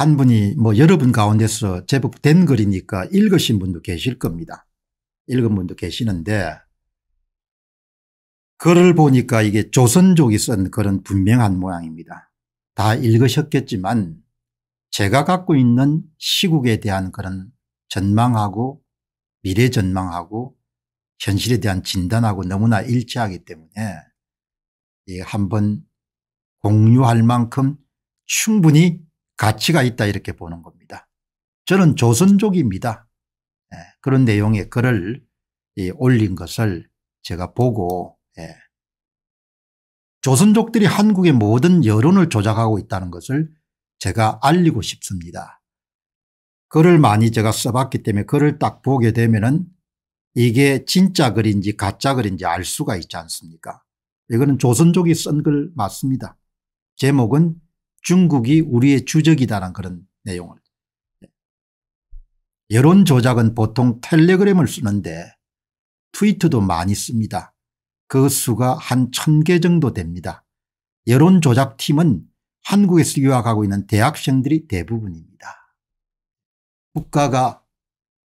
한 분이 뭐 여러분 가운데서 제법 된 글이니까 읽으신 분도 계실 겁니다. 읽은 분도 계시는데 글을 보니까 이게 조선족이 쓴 그런 분명한 모양입니다. 다 읽으셨겠지만 제가 갖고 있는 시국에 대한 그런 전망하고 미래 전망하고 현실에 대한 진단하고 너무나 일치하기 때문에 한번 공유할 만큼 충분히 가치가 있다 이렇게 보는 겁니다. 저는 조선족입니다. 예, 그런 내용의 글을 예, 올린 것을 제가 보고 예, 조선족들이 한국의 모든 여론을 조작하고 있다는 것을 제가 알리고 싶습니다. 글을 많이 제가 써봤기 때문에 글을 딱 보게 되면은 이게 진짜 글인지 가짜 글인지 알 수가 있지 않습니까? 이거는 조선족이 쓴 글 맞습니다. 제목은 중국이 우리의 주적이다라는 그런 내용을. 여론 조작은 보통 텔레그램을 쓰는데 트위터도 많이 씁니다. 그 수가 한 천 개 정도 됩니다. 여론 조작팀은 한국에서 유학하고 있는 대학생들이 대부분입니다. 국가가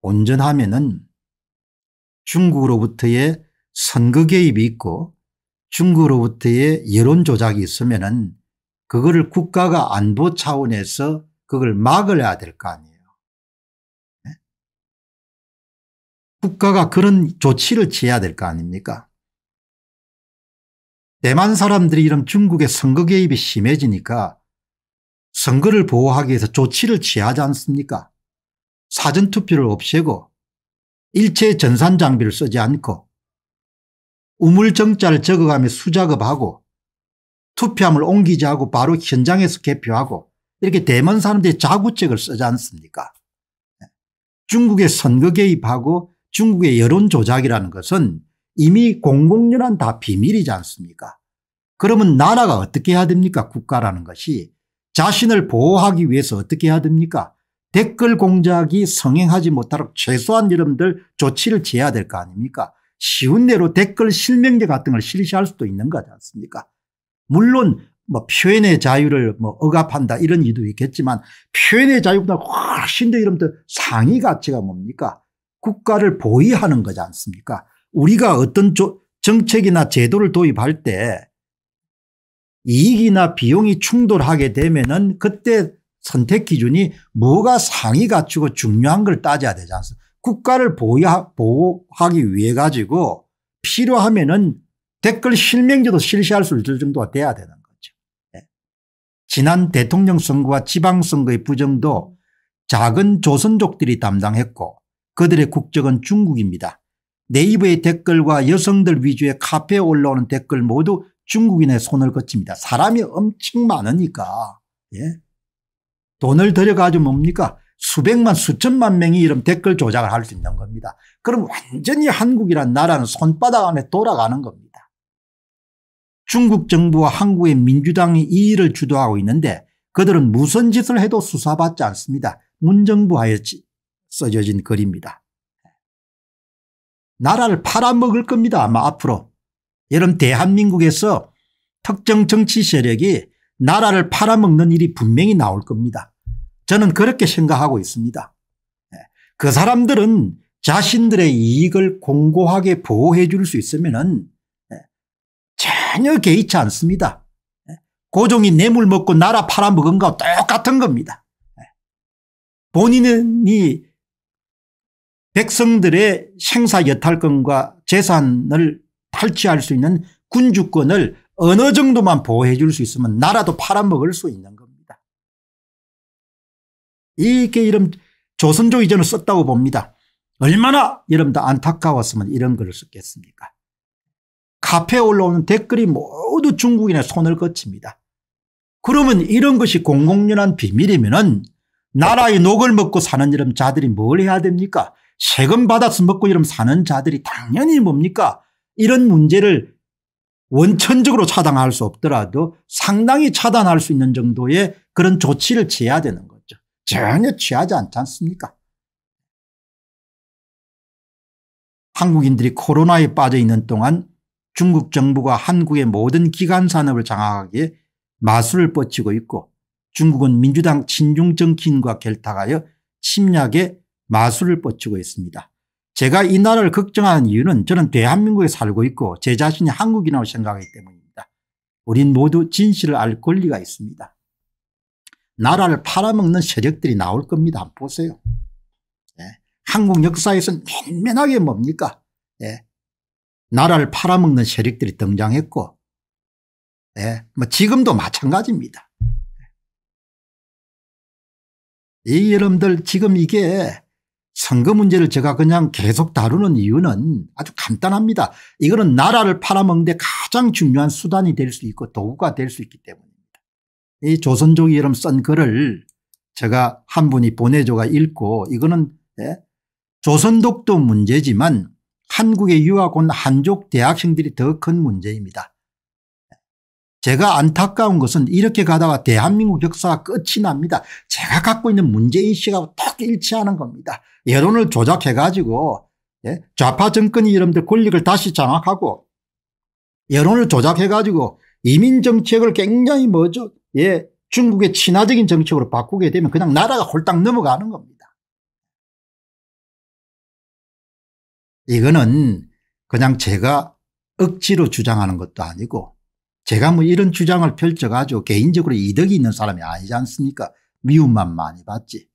온전하면 은 중국으로부터의 선거 개입이 있고 중국으로부터의 여론 조작이 있으면 은 그거를 국가가 안보 차원에서 그걸 막아야 될 거 아니에요. 네? 국가가 그런 조치를 취해야 될 거 아닙니까? 대만 사람들이 이런 중국의 선거 개입이 심해지니까 선거를 보호하기 위해서 조치를 취하지 않습니까? 사전투표를 없애고 일체 전산 장비를 쓰지 않고 우물정자를 적어가며 수작업하고 투표함을 옮기자고 바로 현장에서 개표하고 이렇게 대만 사람들이 자구책을 쓰지 않습니까 네. 중국의 선거 개입하고 중국의 여론 조작이라는 것은 이미 공공연한 다 비밀이지 않습니까 그러면 나라가 어떻게 해야 됩니까 국가라는 것이 자신을 보호하기 위해서 어떻게 해야 됩니까 댓글 공작이 성행하지 못하도록 최소한 여러분들 조치를 취해야 될 거 아닙니까 쉬운 대로 댓글 실명제 같은 걸 실시할 수도 있는 거지 않습니까 물론 뭐 표현의 자유를 뭐 억압한다 이런 이도 있겠지만 표현의 자유보다 훨씬 더 이름들 상위 가치가 뭡니까? 국가를 보위하는 거지 않습니까? 우리가 어떤 정책이나 제도를 도입할 때 이익이나 비용이 충돌하게 되면은 그때 선택 기준이 뭐가 상위 가치고 중요한 걸 따져야 되지 않습니까? 국가를 보호 보호하기 위해 가지고 필요하면은 댓글 실명제도 실시할 수 있을 정도가 돼야 되는 거죠. 네. 지난 대통령 선거와 지방선거의 부정도 작은 조선족들이 담당했고 그들의 국적은 중국입니다. 네이버의 댓글과 여성들 위주의 카페에 올라오는 댓글 모두 중국인의 손을 거칩니다. 사람이 엄청 많으니까. 예. 돈을 들여가지고 뭡니까 수백만 수천만 명이 이런 댓글 조작을 할 수 있는 겁니다. 그럼 완전히 한국이란 나라는 손바닥 안에 돌아가는 겁니다. 중국 정부와 한국의 민주당이 이 일을 주도하고 있는데 그들은 무슨 짓을 해도 수사받지 않습니다. 문정부 하에 써져진 글입니다. 나라를 팔아먹을 겁니다. 아마 앞으로. 여러분 대한민국에서 특정 정치 세력이 나라를 팔아먹는 일이 분명히 나올 겁니다. 저는 그렇게 생각하고 있습니다. 예, 그 사람들은 자신들의 이익을 공고하게 보호해 줄 수 있으면 전혀 개의치 않습니다. 예. 고종이 뇌물 먹고 나라 팔아먹은 거 똑같은 겁니다. 예. 본인이 은 백성들의 생사 여탈권과 재산을 탈취할 수 있는 군주권을 어느 정도만 보호해 줄 수 있으면 나라도 팔아먹을 수 있는 겁니다. 이게 이름 조선조 이전을 썼다고 봅니다. 얼마나 여러분들 안타까웠으면 이런 글을 썼겠습니까 카페에 올라오는 댓글이 모두 중국인의 손을 거칩니다. 그러면 이런 것이 공공연한 비밀이면은 나라의 녹을 먹고 사는 이름 자들이 뭘 해야 됩니까? 세금 받아서 먹고 이름 사는 자들이 당연히 뭡니까? 이런 문제를 원천적으로 차단할 수 없더라도 상당히 차단할 수 있는 정도의 그런 조치를 취해야 되는 거죠. 전혀 취하지 않지 않습니까? 한국인들이 코로나에 빠져 있는 동안 중국 정부가 한국의 모든 기간산업을 장악하기에 마술을 뻗치고 있고 중국은 민주당 친중 정치인과 결탁하여 침략에 마술을 뻗치고 있습니다. 제가 이 나라를 걱정하는 이유는 저는 대한민국에 살고 있고 제 자신이 한국이라고 생각하기 때문입니다. 우린 모두 진실을 알 권리가 있습니다. 나라를 팔아먹는 세력들이 나올 겁니다. 보세요. 예. 한국 역사에서는 맨맨하게 뭡니까? 예. 나라를 팔아먹는 세력들이 등장했고 예, 뭐 지금도 마찬가지입니다. 이 여러분들 지금 이게 선거 문제를 제가 그냥 계속 다루는 이유는 아주 간단합니다. 이거는 나라를 팔아먹는데 가장 중요한 수단이 될 수 있고 도구가 될 수 있기 때문입니다. 이 조선족이 여러분 쓴 글을 제가 한 분이 보내줘가 읽고 이거는 예? 조선독도 문제지만 한국에 유학 온 한족 대학생들이 더 큰 문제입니다. 제가 안타까운 것은 이렇게 가다가 대한민국 역사가 끝이 납니다. 제가 갖고 있는 문제인식하고 딱 일치하는 겁니다. 여론을 조작해가지고 예, 좌파 정권이 여러분들 권력을 다시 장악하고 여론을 조작해가지고 이민 정책을 굉장히 뭐죠? 예, 중국의 친화적인 정책으로 바꾸게 되면 그냥 나라가 홀딱 넘어가는 겁니다. 이거는 그냥 제가 억지로 주장하는 것도 아니고 제가 뭐 이런 주장을 펼쳐가지고 개인적으로 이득이 있는 사람이 아니지 않습니까 미움만 많이 받지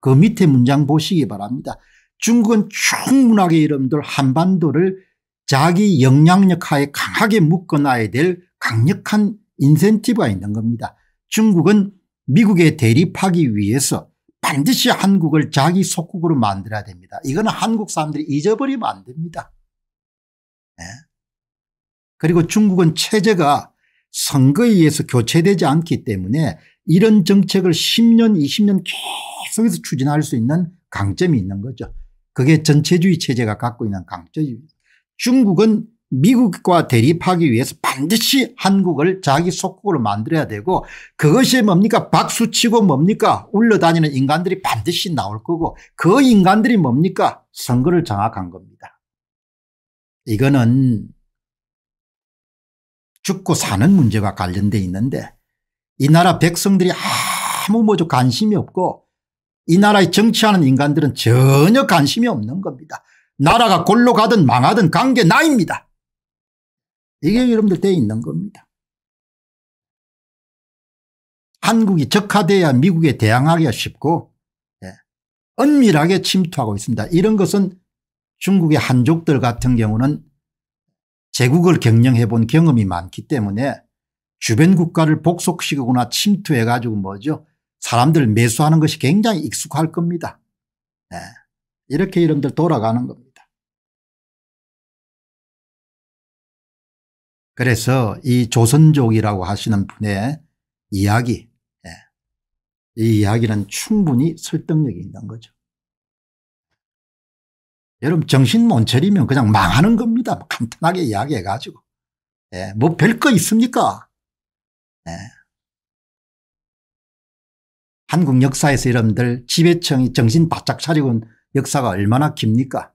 그 밑에 문장 보시기 바랍니다 중국은 충분하게 이름들 한반도를 자기 영향력 하에 강하게 묶어놔야 될 강력한 인센티브가 있는 겁니다. 중국은 미국에 대립하기 위해서 반드시 한국을 자기 속국으로 만들어야 됩니다. 이거 한국 사람들이 잊어버리면 안 됩니다. 네. 그리고 중국은 체제가 선거에 의해서 교체되지 않기 때문에 이런 정책을 10년 20년 계속해서 추진할 수 있는 강점이 있는 거죠. 그게 전체주의 체제가 갖고 있는 강점입니다. 중국은 미국과 대립하기 위해서 반드시 한국을 자기 속국으로 만들어야 되고 그것이 뭡니까 박수치고 뭡니까 울려다니는 인간들이 반드시 나올 거고 그 인간들이 뭡니까 선거를 장악한 겁니다. 이거는 죽고 사는 문제와 관련되어 있는데 이 나라 백성들이 아무 뭐죠 관심이 없고 이 나라에 정치하는 인간들은 전혀 관심이 없는 겁니다. 나라가 골로 가든 망하든 관계 나입니다. 이게 여러분들 때 있는 겁니다. 한국이 적화돼야 미국에 대항하기가 쉽고 예. 은밀하게 침투하고 있습니다. 이런 것은 중국의 한족들 같은 경우는 제국을 경영해 본 경험이 많기 때문에 주변 국가를 복속시키거나 침투해 가지고 뭐죠 사람들 매수하는 것이 굉장히 익숙할 겁니다. 예. 이렇게 이름들 돌아가는 겁니다. 그래서 이 조선족이라고 하시는 분의 이야기 예, 이 이야기는 충분히 설득력이 있는 거죠. 여러분 정신 못 차리면 그냥 망하는 겁니다. 뭐 간단하게 이야기해가지고. 예, 뭐별 거 있습니까? 예. 한국 역사에서 여러분들 지배청이 정신 바짝 차리고 온 역사가 얼마나 깁니까?